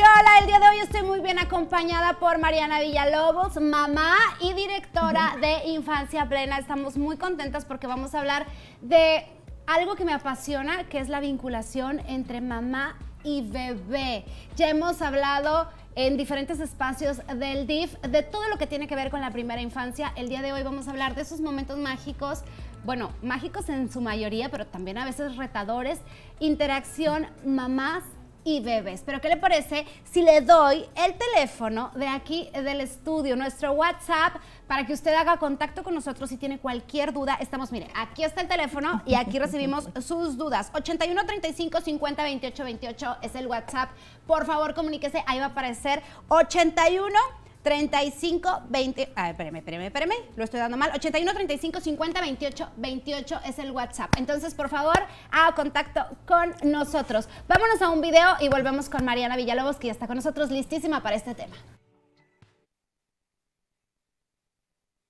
hola, El día de hoy estoy muy bien acompañada por Mariana Villalobos, mamá y directora de Infancia Plena. Estamos muy contentas porque vamos a hablar de algo que me apasiona, que es la vinculación entre mamá y bebé. Ya hemos hablado en diferentes espacios del DIF de todo lo que tiene que ver con la primera infancia. El día de hoy vamos a hablar de esos momentos mágicos, bueno, mágicos en su mayoría, pero también a veces retadores, interacción mamás y bebés. Pero ¿qué le parece si le doy el teléfono de aquí del estudio, nuestro WhatsApp, para que usted haga contacto con nosotros si tiene cualquier duda? Estamos, mire, aquí está el teléfono y aquí recibimos sus dudas. 81 35 50 28 28 es el WhatsApp. Por favor, comuníquese, ahí va a aparecer 81 35 20. espérame, espérame, espérame. Lo estoy dando mal. 81 35 50 28 28 es el WhatsApp. Entonces, por favor, haga contacto con nosotros. Vámonos a un video y volvemos con Mariana Villalobos, que ya está con nosotros, listísima para este tema.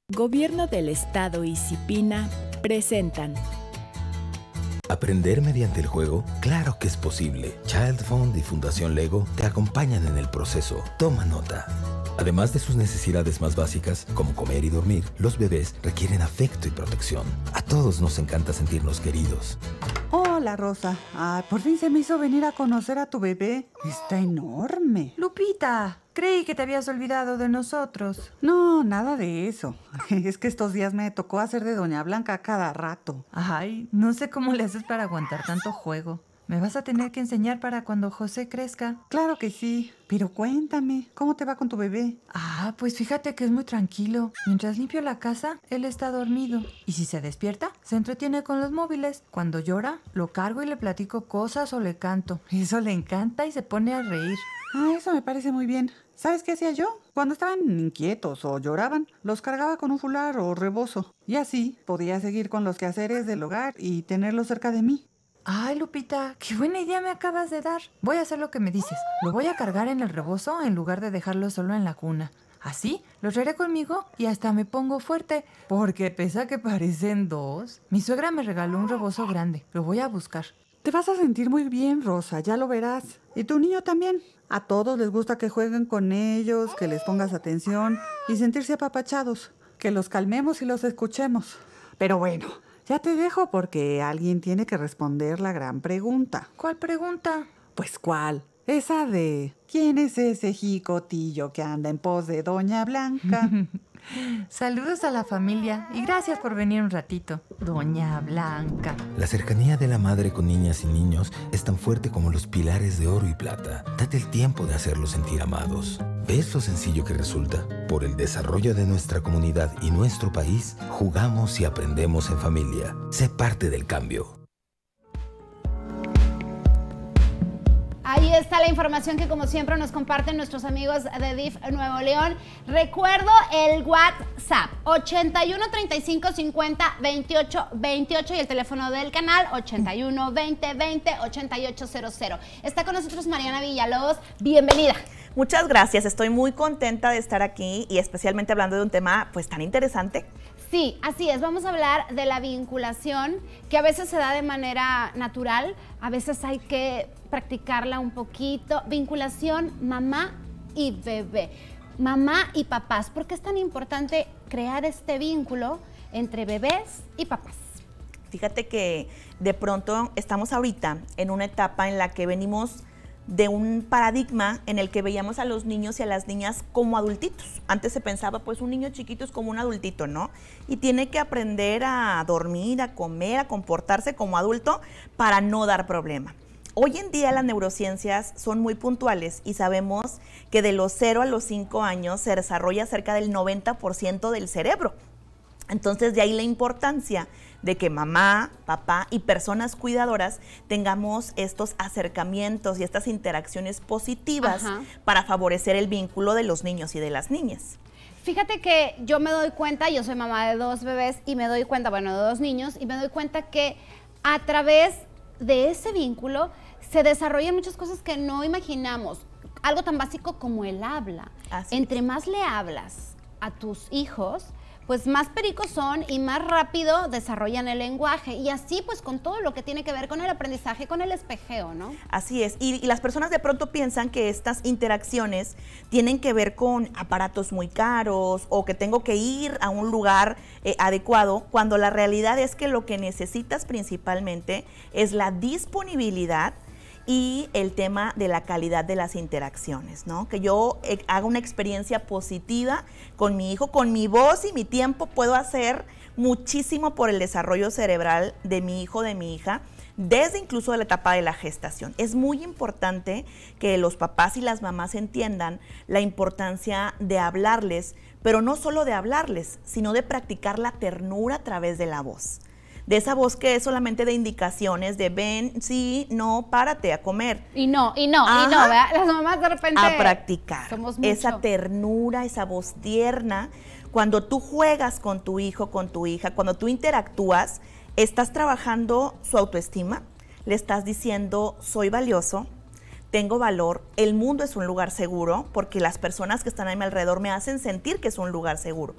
Gobierno del Estado y Cipina presentan. ¿Aprender mediante el juego? Claro que es posible. Child Fund y Fundación Lego te acompañan en el proceso. Toma nota. Además de sus necesidades más básicas, como comer y dormir, los bebés requieren afecto y protección. A todos nos encanta sentirnos queridos. Hola, Rosa. por fin se me hizo venir a conocer a tu bebé. Está enorme. Lupita, creí que te habías olvidado de nosotros. No, nada de eso. Es que estos días me tocó hacer de Doña Blanca cada rato. Ay, no sé cómo le haces para aguantar tanto juego. Me vas a tener que enseñar para cuando José crezca. Claro que sí. Pero cuéntame, ¿cómo te va con tu bebé? Ah, pues fíjate que es muy tranquilo. Mientras limpio la casa, él está dormido. Y si se despierta, se entretiene con los móviles. Cuando llora, lo cargo y le platico cosas o le canto. Eso le encanta y se pone a reír. Ah, eso me parece muy bien. ¿Sabes qué hacía yo? Cuando estaban inquietos o lloraban, los cargaba con un fular o rebozo. Y así podía seguir con los quehaceres del hogar y tenerlos cerca de mí. Ay, Lupita, qué buena idea me acabas de dar. Voy a hacer lo que me dices. Lo voy a cargar en el rebozo en lugar de dejarlo solo en la cuna. Así, lo traeré conmigo y hasta me pongo fuerte, porque pesa que parecen dos. Mi suegra me regaló un rebozo grande. Lo voy a buscar. Te vas a sentir muy bien, Rosa, ya lo verás. Y tu niño también. A todos les gusta que jueguen con ellos, que les pongas atención y sentirse apapachados, que los calmemos y los escuchemos. Pero bueno, ya te dejo porque alguien tiene que responder la gran pregunta. ¿Cuál pregunta? Pues cuál. Esa de ¿quién es ese jicotillo que anda en pos de Doña Blanca? Saludos a la familia y gracias por venir un ratito, Doña Blanca. La cercanía de la madre con niñas y niños es tan fuerte como los pilares de oro y plata. Date el tiempo de hacerlos sentir amados. ¿Ves lo sencillo que resulta? Por el desarrollo de nuestra comunidad y nuestro país, jugamos y aprendemos en familia. Sé parte del cambio. Ahí está la información que como siempre nos comparten nuestros amigos de DIF Nuevo León. Recuerdo el WhatsApp 81 35 50 28 28 y el teléfono del canal 81 20 20 00. Está con nosotros Mariana Villalobos. Bienvenida. Muchas gracias, estoy muy contenta de estar aquí y especialmente hablando de un tema pues tan interesante. Sí, así es, vamos a hablar de la vinculación que a veces se da de manera natural, a veces hay que practicarla un poquito. Vinculación mamá y bebé. Mamá y papás. ¿Por qué es tan importante crear este vínculo entre bebés y papás? Fíjate que de pronto estamos ahorita en una etapa en la que venimos de un paradigma en el que veíamos a los niños y a las niñas como adultitos. Antes se pensaba, pues un niño chiquito es como un adultito, ¿no? Y tiene que aprender a dormir, a comer, a comportarse como adulto para no dar problema. Hoy en día las neurociencias son muy puntuales y sabemos que de los 0 a los 5 años se desarrolla cerca del 90% del cerebro. Entonces de ahí la importancia de que mamá, papá y personas cuidadoras tengamos estos acercamientos y estas interacciones positivas para favorecer el vínculo de los niños y de las niñas. Fíjate que yo me doy cuenta, yo soy mamá de dos bebés y me doy cuenta, bueno, de dos niños, y me doy cuenta que a través de ese vínculo se desarrollan muchas cosas que no imaginamos. Algo tan básico como el habla. Entre más le hablas a tus hijos, pues más pericos son y más rápido desarrollan el lenguaje. Y así pues con todo lo que tiene que ver con el aprendizaje, con el espejeo, ¿no? Así es. Y, las personas de pronto piensan que estas interacciones tienen que ver con aparatos muy caros o que tengo que ir a un lugar eh, adecuado, cuando la realidad es que lo que necesitas principalmente es la disponibilidad y el tema de la calidad de las interacciones, ¿no? Que yo eh, haga una experiencia positiva con mi hijo, con mi voz y mi tiempo puedo hacer muchísimo por el desarrollo cerebral de mi hijo, de mi hija, desde incluso la etapa de la gestación. Es muy importante que los papás y las mamás entiendan la importancia de hablarles, pero no solo de hablarles, sino de practicar la ternura a través de la voz de esa voz que es solamente de indicaciones, de ven, sí, no, párate a comer. Y no, y no, y no, Las mamás de repente... A practicar esa ternura, esa voz tierna. Cuando tú juegas con tu hijo, con tu hija, cuando tú interactúas, estás trabajando su autoestima, le estás diciendo, soy valioso, tengo valor, el mundo es un lugar seguro, porque las personas que están a mi alrededor me hacen sentir que es un lugar seguro.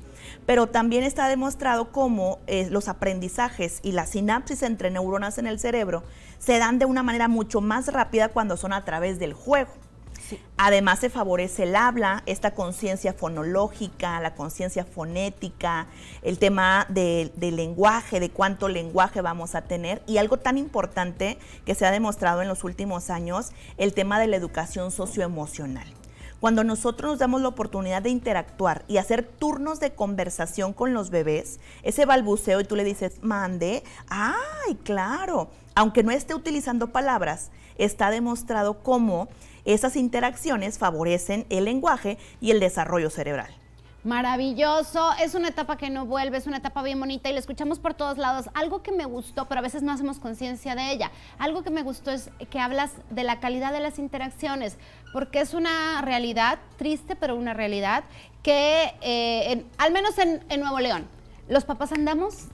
Pero también está demostrado cómo eh, los aprendizajes y la sinapsis entre neuronas en el cerebro se dan de una manera mucho más rápida cuando son a través del juego. Además se favorece el habla, esta conciencia fonológica, la conciencia fonética, el tema del lenguaje, de cuánto lenguaje vamos a tener y algo tan importante que se ha demostrado en los últimos años, el tema de la educación socioemocional. Cuando nosotros nos damos la oportunidad de interactuar y hacer turnos de conversación con los bebés, ese balbuceo y tú le dices, mande, ay, claro, aunque no esté utilizando palabras, está demostrado cómo esas interacciones favorecen el lenguaje y el desarrollo cerebral. Maravilloso, es una etapa que no vuelve, es una etapa bien bonita y la escuchamos por todos lados. Algo que me gustó, pero a veces no hacemos conciencia de ella. Algo que me gustó es que hablas de la calidad de las interacciones, porque es una realidad, triste, pero una realidad, que eh, al menos en, en Nuevo León, los papás andamos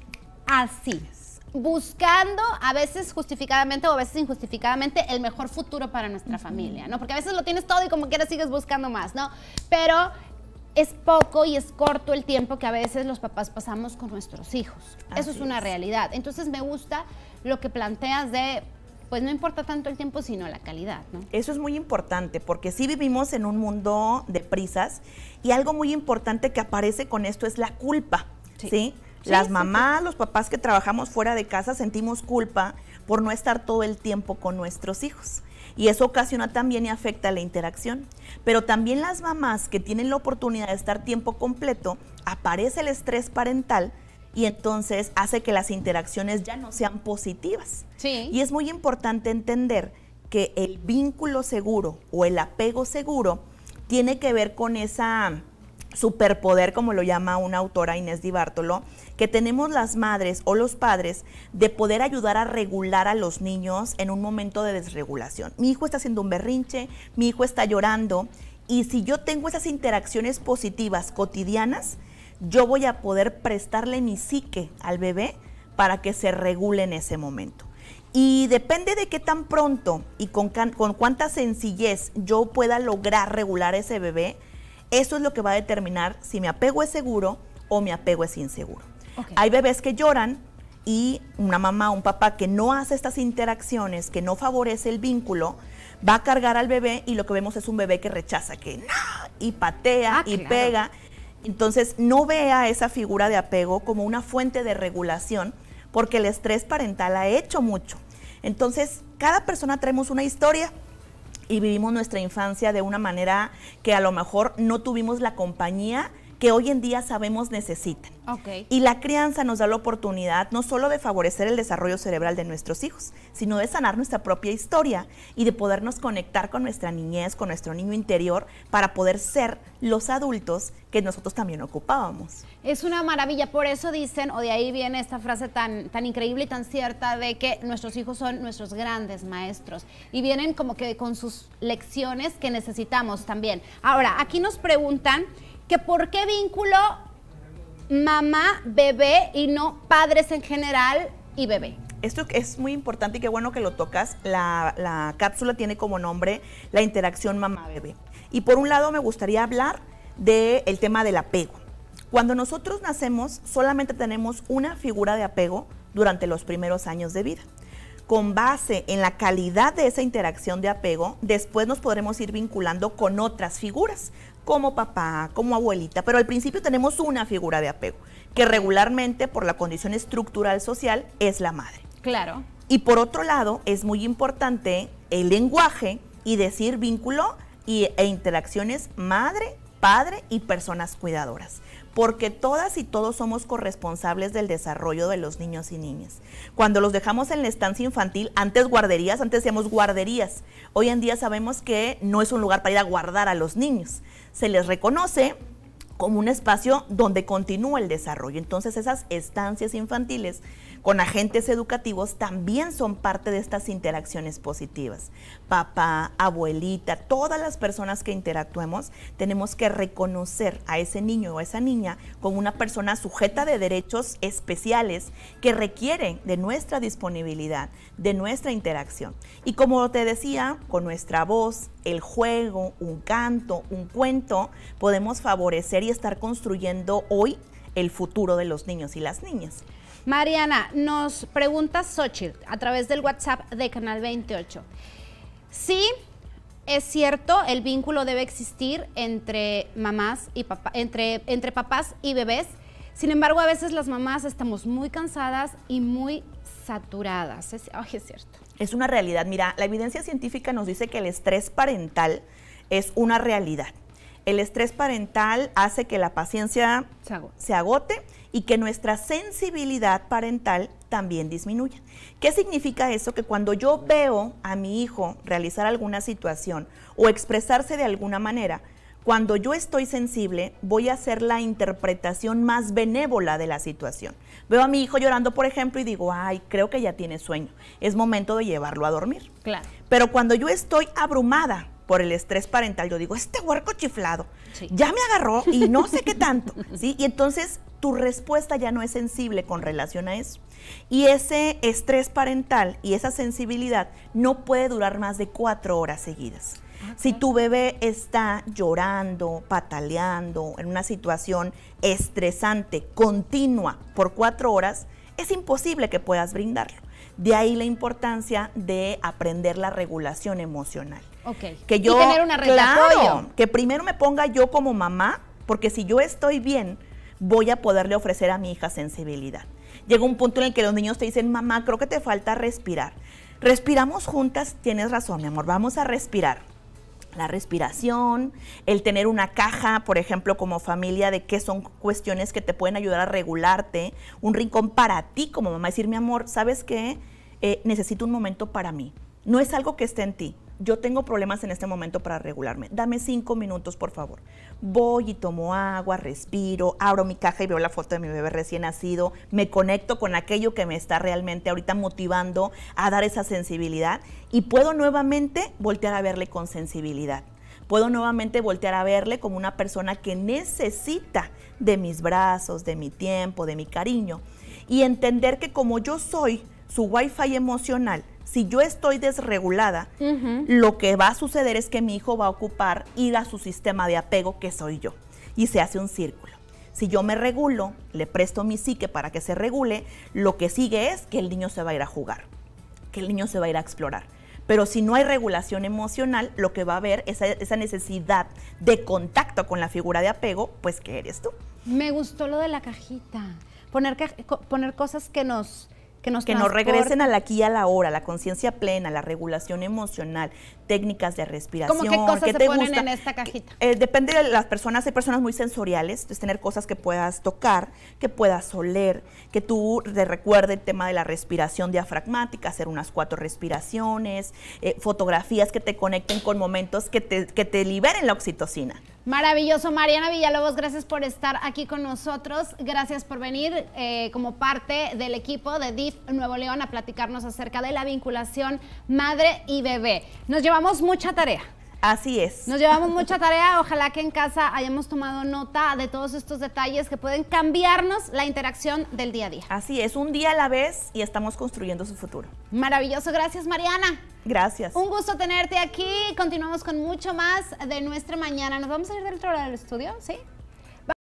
así buscando a veces justificadamente o a veces injustificadamente el mejor futuro para nuestra familia, ¿no? Porque a veces lo tienes todo y como quieras sigues buscando más, ¿no? Pero es poco y es corto el tiempo que a veces los papás pasamos con nuestros hijos. Eso es una realidad. Entonces me gusta lo que planteas de pues no importa tanto el tiempo, sino la calidad, ¿no? Eso es muy importante, porque sí vivimos en un mundo de prisas y algo muy importante que aparece con esto es la culpa, ¿sí? Las mamás, los papás que trabajamos fuera de casa sentimos culpa por no estar todo el tiempo con nuestros hijos y eso ocasiona también y afecta la interacción. Pero también las mamás que tienen la oportunidad de estar tiempo completo, aparece el estrés parental y entonces hace que las interacciones ya no sean positivas. Y es muy importante entender que el vínculo seguro o el apego seguro tiene que ver con esa superpoder, como lo llama una autora Inés Di Bartolo, que tenemos las madres o los padres de poder ayudar a regular a los niños en un momento de desregulación. Mi hijo está haciendo un berrinche, mi hijo está llorando y si yo tengo esas interacciones positivas cotidianas, yo voy a poder prestarle mi psique al bebé para que se regule en ese momento. Y depende de qué tan pronto y con, con, cuánta sencillez yo pueda lograr regular ese bebé, eso es lo que va a determinar si mi apego es seguro o mi apego es inseguro. Hay bebés que lloran y una mamá o un papá que no hace estas interacciones, que no favorece el vínculo, va a cargar al bebé y lo que vemos es un bebé que rechaza, que no, y patea ah, y pega. Entonces no vea esa figura de apego como una fuente de regulación porque el estrés parental ha hecho mucho. Entonces cada persona traemos una historia y vivimos nuestra infancia de una manera que a lo mejor no tuvimos la compañía que hoy en día sabemos necesitan. Y la crianza nos da la oportunidad no solo de favorecer el desarrollo cerebral de nuestros hijos, sino de sanar nuestra propia historia y de podernos conectar con nuestra niñez, con nuestro niño interior, para poder ser los adultos que nosotros también ocupábamos. Es una maravilla, por eso dicen, o de ahí viene esta frase tan, tan increíble y tan cierta de que nuestros hijos son nuestros grandes maestros y vienen como que con sus lecciones que necesitamos también. Ahora, aquí nos preguntan que por qué vínculo mamá, bebé y no padres en general y bebé. Esto es muy importante y qué bueno que lo tocas. La, cápsula tiene como nombre la interacción mamá-bebé. Y por un lado me gustaría hablar del tema del apego. Cuando nosotros nacemos solamente tenemos una figura de apego durante los primeros años de vida. Con base en la calidad de esa interacción de apego, después nos podremos ir vinculando con otras figuras como papá, como abuelita, pero al principio tenemos una figura de apego, que regularmente por la condición estructural social es la madre. Claro. Y por otro lado, es muy importante el lenguaje y decir vínculo e interacciones madre, padre y personas cuidadoras porque todas y todos somos corresponsables del desarrollo de los niños y niñas. Cuando los dejamos en la estancia infantil, antes guarderías, antes decíamos guarderías. Hoy en día sabemos que no es un lugar para ir a guardar a los niños, se les reconoce como un espacio donde continúa el desarrollo. Entonces esas estancias infantiles con agentes educativos también son parte de estas interacciones positivas papá, abuelita, todas las personas que interactuemos, tenemos que reconocer a ese niño o a esa niña como una persona sujeta de derechos especiales que requieren de nuestra disponibilidad, de nuestra interacción. Y como te decía, con nuestra voz, el juego, un canto, un cuento, podemos favorecer y estar construyendo hoy el futuro de los niños y las niñas. Mariana, nos pregunta Xochitl a través del WhatsApp de Canal 28. Sí, es cierto, el vínculo debe existir entre mamás y papá, entre, entre papás y bebés. Sin embargo, a veces las mamás estamos muy cansadas y muy saturadas. Es, es cierto. Es una realidad. Mira, la evidencia científica nos dice que el estrés parental es una realidad. El estrés parental hace que la paciencia se agote, y que nuestra sensibilidad parental también disminuya. ¿Qué significa eso? Que cuando yo veo a mi hijo realizar alguna situación o expresarse de alguna manera, cuando yo estoy sensible, voy a hacer la interpretación más benévola de la situación. Veo a mi hijo llorando, por ejemplo, y digo, ay, creo que ya tiene sueño. Es momento de llevarlo a dormir. Claro. Pero cuando yo estoy abrumada, por el estrés parental. Yo digo, este huerco chiflado ya me agarró y no sé qué tanto. ¿sí? Y entonces tu respuesta ya no es sensible con relación a eso. Y ese estrés parental y esa sensibilidad no puede durar más de cuatro horas seguidas. Ah, si tu bebé está llorando, pataleando, en una situación estresante, continua, por cuatro horas, es imposible que puedas brindarlo. De ahí la importancia de aprender la regulación emocional. Ok. Que yo, y tener una claro, que primero me ponga yo como mamá, porque si yo estoy bien, voy a poderle ofrecer a mi hija sensibilidad. Llega un punto en el que los niños te dicen, mamá, creo que te falta respirar. Respiramos juntas, tienes razón, mi amor, vamos a respirar la respiración, el tener una caja, por ejemplo, como familia, de qué son cuestiones que te pueden ayudar a regularte, un rincón para ti como mamá, decir, mi amor, ¿sabes qué? Eh, necesito un momento para mí. No es algo que esté en ti, yo tengo problemas en este momento para regularme. Dame cinco minutos, por favor. Voy y tomo agua, respiro, abro mi caja y veo la foto de mi bebé recién nacido, me conecto con aquello que me está realmente ahorita motivando a dar esa sensibilidad y puedo nuevamente voltear a verle con sensibilidad. Puedo nuevamente voltear a verle como una persona que necesita de mis brazos, de mi tiempo, de mi cariño y entender que como yo soy su wifi emocional, si yo estoy desregulada, lo que va a suceder es que mi hijo va a ocupar ir a su sistema de apego, que soy yo, y se hace un círculo. Si yo me regulo, le presto mi psique para que se regule, lo que sigue es que el niño se va a ir a jugar, que el niño se va a ir a explorar. Pero si no hay regulación emocional, lo que va a haber es e-, esa necesidad de contacto con la figura de apego, pues que eres tú. Me gustó lo de la cajita. poner cosas que nos, que nos, regresen a la aquí y a la hora, la conciencia plena, la regulación emocional, técnicas de respiración. qué te ponen eh, depende de las personas, hay personas muy sensoriales, entonces tener cosas que puedas tocar, que puedas oler, que tú te recuerde el tema de la respiración diafragmática, hacer unas cuatro respiraciones, eh, fotografías que te conecten con momentos que te liberen la oxitocina. Maravilloso, Mariana Villalobos, gracias por estar aquí con nosotros, gracias por venir eh, como parte del equipo de DIF Nuevo León a platicarnos acerca de la vinculación madre y bebé. Nos llevamos mucha tarea. Así es. Nos llevamos mucha tarea. Ojalá que en casa hayamos tomado nota de todos estos detalles que pueden cambiarnos la interacción del día a día. Así es, un día a la vez y estamos construyendo su futuro. Maravilloso. Gracias, Mariana. Gracias. Un gusto tenerte aquí. Continuamos con mucho más de nuestra mañana. ¿Nos vamos a ir del otro del estudio? ¿Sí?